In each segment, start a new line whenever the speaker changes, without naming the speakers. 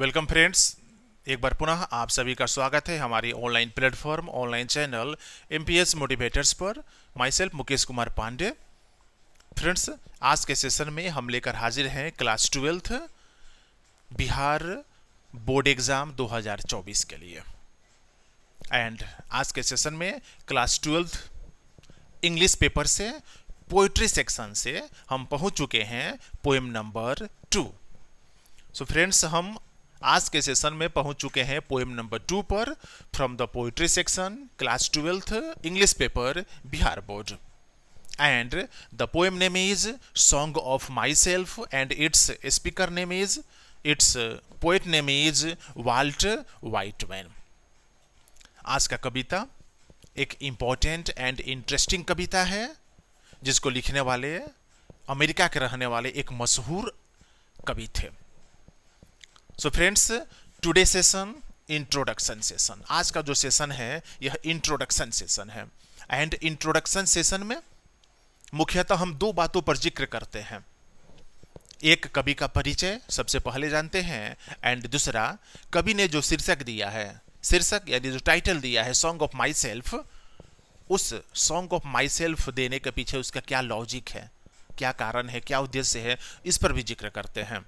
welcome friends एक बार पुनः आप सभी का स्वागत है हमारी online platform online channel M motivators पर myself Mukesh Kumar Pandey friends आज के सेशन में हम लेकर हाजिर हैं class twelfth Bihar board exam 2024 के लिए एंड आज के सेशन में क्लास ट्वेल्थ इंग्लिश पेपर से पोइट्री सेक्शन से हम पहुंच चुके हैं poem number two so so friends हम आज के सेशन में पहुंच चुके हैं पोएम नंबर टू पर from the poetry section class twelfth English paper Bihar board and the poem name is song of myself and its speaker name is its poet name is Walt Whitman आज का कविता एक important and interesting कविता है जिसको लिखने वाले America के रहने वाले एक मशहूर कवि थे so friends today session introduction session आज का जो सेशन है यह इंट्रोडक्शन सेशन है एंड इंट्रोडक्शन सेशन में मुख्यतः हम दो बातों पर जिक्र करते हैं एक कवि का परिचय सबसे पहले जानते हैं एंड दूसरा कवि ने जो शीर्षक दिया है शीर्षक यानी जो टाइटल दिया है सॉन्ग ऑफ माई सेल्फ उस सॉन्ग ऑफ माई सेल्फ देने के पीछे उसका क्या लॉजिक है क्या कारण है क्या उद्देश्य है इस पर भी जिक्र करते हैं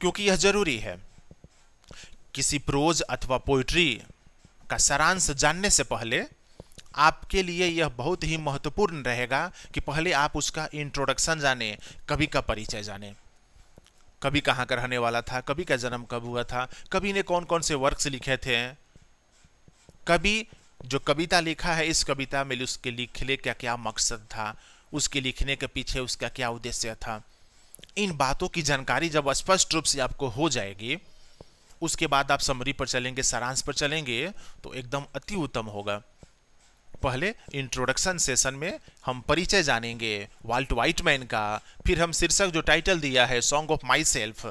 क्योंकि यह जरूरी है किसी प्रोज अथवा पोइट्री का सारांश जानने से पहले आपके लिए यह बहुत ही महत्वपूर्ण रहेगा कि पहले आप उसका इंट्रोडक्शन जाने कभी का परिचय जाने कभी कहाँ का रहने वाला था कभी का जन्म कब हुआ था कभी ने कौन कौन से वर्क्स लिखे थे कभी जो कविता लिखा है इस कविता में उसके लिखने का क्या मकसद था उसके लिखने के पीछे उसका क्या उद्देश्य था इन बातों की जानकारी जब स्पष्ट रूप से आपको हो जाएगी उसके बाद आप समरी पर चलेंगे सारांश पर चलेंगे तो एकदम अति उत्तम होगा पहले इंट्रोडक्शन सेशन में हम परिचय जानेंगे वाल्ट वाइटमैन का फिर हम शीर्षक जो टाइटल दिया है सॉन्ग ऑफ माई सेल्फ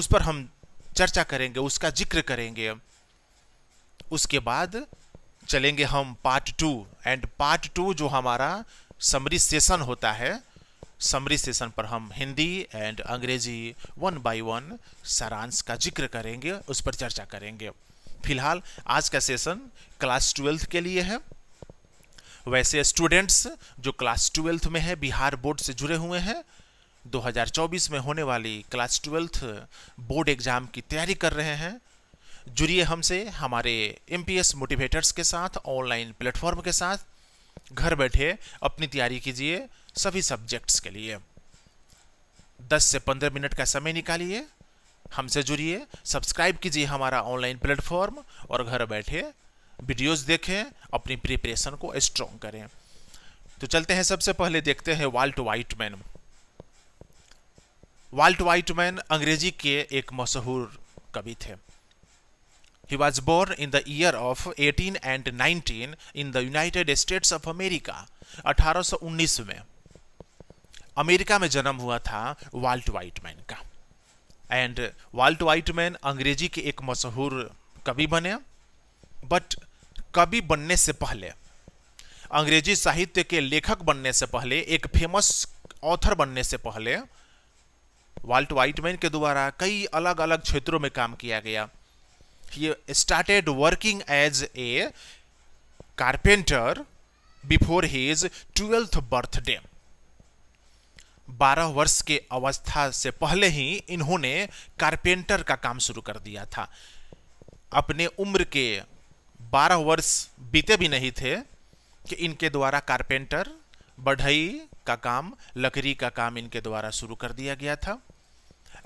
उस पर हम चर्चा करेंगे उसका जिक्र करेंगे उसके बाद चलेंगे हम part two and part two जो हमारा समरी सेशन होता है समरी सेशन पर हम Hindi and Angrezi one by one सारांश का जिक्र करेंगे उस पर चर्चा करेंगे फिलहाल आज का सेशन क्लास ट्वेल्थ के लिए है वैसे स्टूडेंट्स जो क्लास ट्वेल्थ में है बिहार बोर्ड से जुड़े हुए हैं 2024 में होने वाली क्लास ट्वेल्थ बोर्ड एग्ज़ाम की तैयारी कर रहे हैं जुड़िए हमसे हमारे एम मोटिवेटर्स के साथ ऑनलाइन प्लेटफॉर्म के साथ घर बैठे अपनी तैयारी कीजिए सभी सब्जेक्ट्स के लिए 10 से 15 मिनट का समय निकालिए हमसे जुड़िए सब्सक्राइब कीजिए हमारा ऑनलाइन प्लेटफॉर्म और घर बैठे वीडियोस देखें अपनी प्रिपरेशन को स्ट्रॉन्ग करें तो चलते हैं सबसे पहले देखते हैं volt Whiteman volt Whitman Angrezi के एक मशहूर कवि थे he was born in the year of 18 and 19 in the United States of America 1819 में अमेरिका में जन्म हुआ था वाल्ट वाइटमैन का एंड वाल्ट वाइटमैन अंग्रेजी के एक मशहूर कवि बने बट कवि बनने से पहले अंग्रेजी साहित्य के लेखक बनने से पहले एक फेमस ऑथर बनने से पहले वाल्ट वाइटमैन के द्वारा कई अलग अलग क्षेत्रों में काम किया गया he started working as a carpenter before his twelfth birthday 12 वर्ष के अवस्था से पहले ही इन्होंने कारपेंटर का काम शुरू कर दिया था अपने उम्र के 12 वर्ष बीते भी नहीं थे कि इनके द्वारा कारपेंटर बढ़ई का काम लकड़ी का काम इनके द्वारा शुरू कर दिया गया था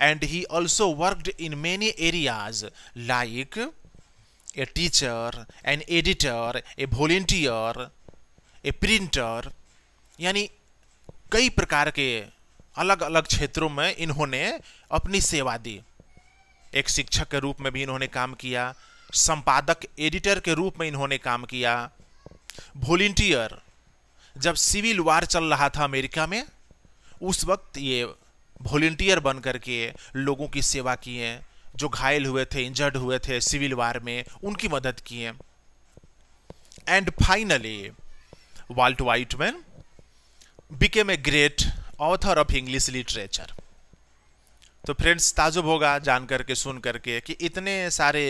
and he also worked in many areas like a teacher an editor a volunteer a printer यानी कई प्रकार के अलग अलग क्षेत्रों में इन्होंने अपनी सेवा दी एक शिक्षक के रूप में भी इन्होंने काम किया संपादक एडिटर के रूप में इन्होंने काम किया वॉलंटियर जब सिविल वार चल रहा था अमेरिका में उस वक्त ये वॉलंटियर बन करके लोगों की सेवा किए जो घायल हुए थे इंजर्ड हुए थे सिविल वार में उनकी मदद किए and finally Walt Whitman became a great author of English literature तो फ्रेंड्स ताजुब होगा जान करके सुन करके कि इतने सारे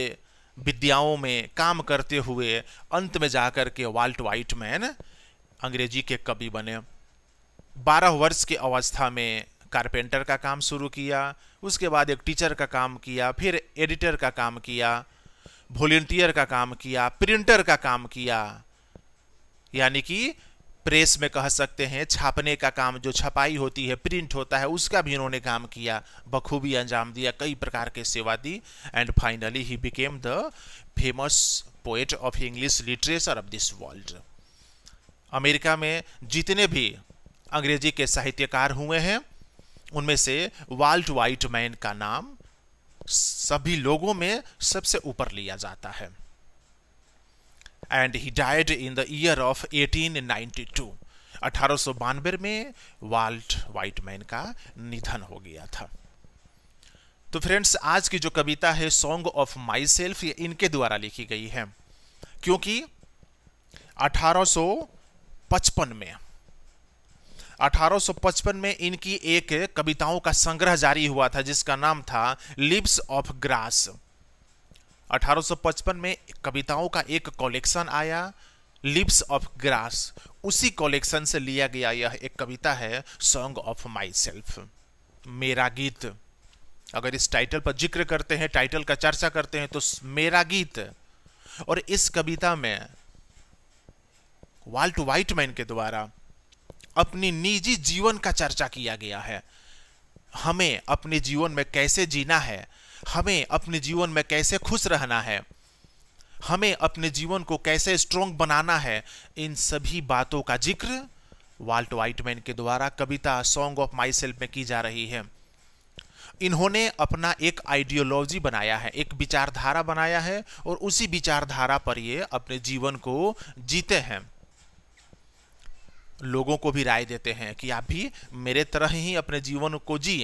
विद्याओं में काम करते हुए अंत में जा करके वाल्ट वाइट मैन अंग्रेजी के कवि बने बारह वर्ष की अवस्था में कारपेंटर का काम शुरू किया उसके बाद एक टीचर का काम किया फिर एडिटर का काम किया वॉल्टियर का काम किया प्रिंटर का काम किया यानी कि प्रेस में कह सकते हैं छापने का काम जो छपाई होती है प्रिंट होता है उसका भी इन्होंने काम किया बखूबी अंजाम दिया कई प्रकार के सेवा दी and finally he became the famous poet of English literature of this world America में जितने भी अंग्रेजी के साहित्यकार हुए हैं उनमें से वाल्ट मैन का नाम सभी लोगों में सबसे ऊपर लिया जाता है and he died in the year of 1892 अठारह में वाल्ट वाइटमैन का निधन हो गया था तो फ्रेंड्स आज की जो कविता है सॉन्ग ऑफ माई सेल्फ ये इनके द्वारा लिखी गई है क्योंकि 1855 में 1855 में इनकी एक कविताओं का संग्रह जारी हुआ था जिसका नाम था लिप्स ऑफ ग्रास 1855 में कविताओं का एक कलेक्शन आया लिप्स ऑफ ग्रास उसी कलेक्शन से लिया गया यह एक कविता है सॉन्ग ऑफ माई सेल्फ मेरा गीत अगर इस टाइटल पर जिक्र करते हैं टाइटल का चर्चा करते हैं तो मेरा गीत और इस कविता में वाल्ट वाइटमैन के द्वारा अपनी निजी जीवन का चर्चा किया गया है हमें अपने जीवन में कैसे जीना है हमें अपने जीवन में कैसे खुश रहना है हमें अपने जीवन को कैसे स्ट्रोंग बनाना है इन सभी बातों का जिक्र वाल्ट वाइटमैन के द्वारा कविता सॉन्ग ऑफ माई सेल्फ में की जा रही है इन्होंने अपना एक आइडियोलॉजी बनाया है एक विचारधारा बनाया है और उसी विचारधारा पर ये अपने जीवन को जीते हैं लोगों को भी राय देते हैं कि आप भी मेरे तरह ही अपने जीवन को जी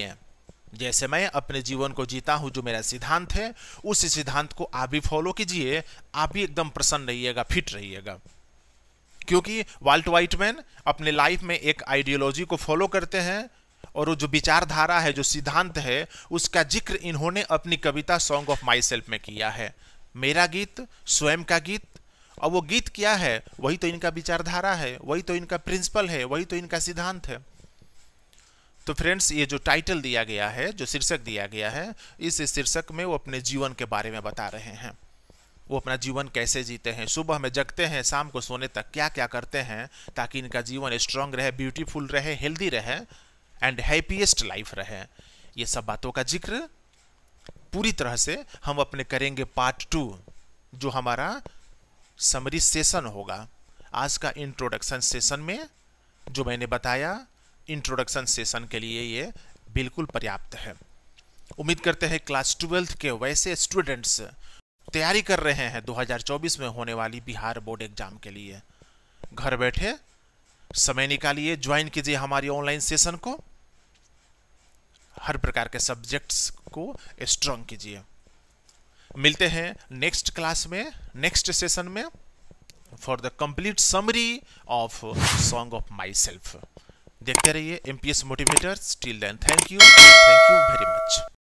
जैसे मैं अपने जीवन को जीता हूँ जो मेरा सिद्धांत है उस सिद्धांत को आप भी फॉलो कीजिए आप भी एकदम प्रसन्न रहिएगा फिट रहिएगा क्योंकि वाल्ट वाइटमैन अपने लाइफ में एक आइडियोलॉजी को फॉलो करते हैं और वो जो विचारधारा है जो सिद्धांत है उसका जिक्र इन्होंने अपनी कविता सॉन्ग ऑफ माई सेल्फ में किया है मेरा गीत स्वयं का गीत और वो गीत क्या है वही तो इनका विचारधारा है वही तो इनका प्रिंसिपल है वही तो इनका सिद्धांत है तो फ्रेंड्स ये जो टाइटल दिया गया है जो शीर्षक दिया गया है इस शीर्षक में वो अपने जीवन के बारे में बता रहे हैं वो अपना जीवन कैसे जीते हैं सुबह में जगते हैं शाम को सोने तक क्या क्या करते हैं ताकि इनका जीवन स्ट्रांग रहे ब्यूटीफुल रहे हेल्दी रहे एंड हैप्पीएस्ट लाइफ रहे ये सब बातों का जिक्र पूरी तरह से हम अपने करेंगे पार्ट टू जो हमारा समरी सेशन होगा आज का इंट्रोडक्शन सेशन में जो मैंने बताया इंट्रोडक्शन सेशन के लिए ये बिल्कुल पर्याप्त है उम्मीद करते हैं क्लास ट्वेल्थ के वैसे स्टूडेंट्स तैयारी कर रहे हैं 2024 में होने वाली बिहार बोर्ड एग्जाम के लिए घर बैठे समय निकालिए ज्वाइन कीजिए हमारी ऑनलाइन सेशन को हर प्रकार के सब्जेक्ट्स को स्ट्रॉन्ग कीजिए मिलते हैं नेक्स्ट क्लास में नेक्स्ट सेशन में for the complete summary of song of myself देखते रहिए MPS motivator still then thank you thank you very much